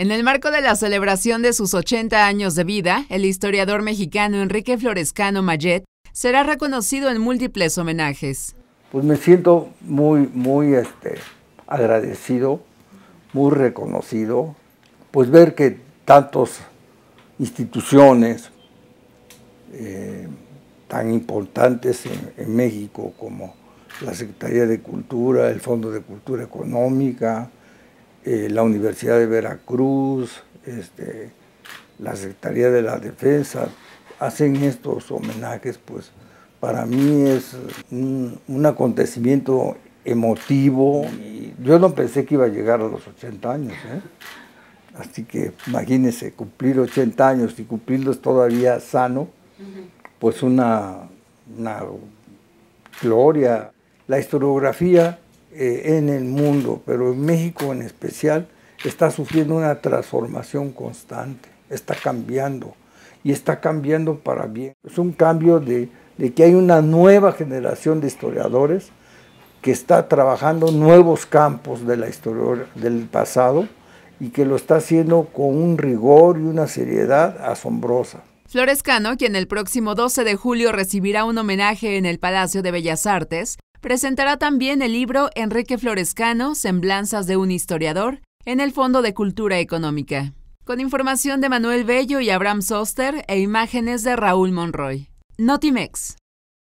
En el marco de la celebración de sus 80 años de vida, el historiador mexicano Enrique Florescano Mayet será reconocido en múltiples homenajes. Pues me siento muy, muy este, agradecido, muy reconocido, pues ver que tantas instituciones eh, tan importantes en México como la Secretaría de Cultura, el Fondo de Cultura Económica, eh, la Universidad de Veracruz, este, la Secretaría de la Defensa, hacen estos homenajes, pues para mí es un, acontecimiento emotivo. yo no pensé que iba a llegar a los 80 años. ¿eh? Así que imagínense, cumplir 80 años y cumplirlos todavía sano, pues una, una gloria. La historiografía eh, en el mundo, pero en México en especial, está sufriendo una transformación constante, está cambiando y está cambiando para bien. Es un cambio de, que hay una nueva generación de historiadores que está trabajando nuevos campos de la historia del pasado y que lo está haciendo con un rigor y una seriedad asombrosa. Florescano, quien el próximo 12 de julio recibirá un homenaje en el Palacio de Bellas Artes, Presentará también el libro Enrique Florescano, Semblanzas de un historiador, en el Fondo de Cultura Económica, con información de Manuel Bello y Abraham Soster e imágenes de Raúl Monroy. Notimex.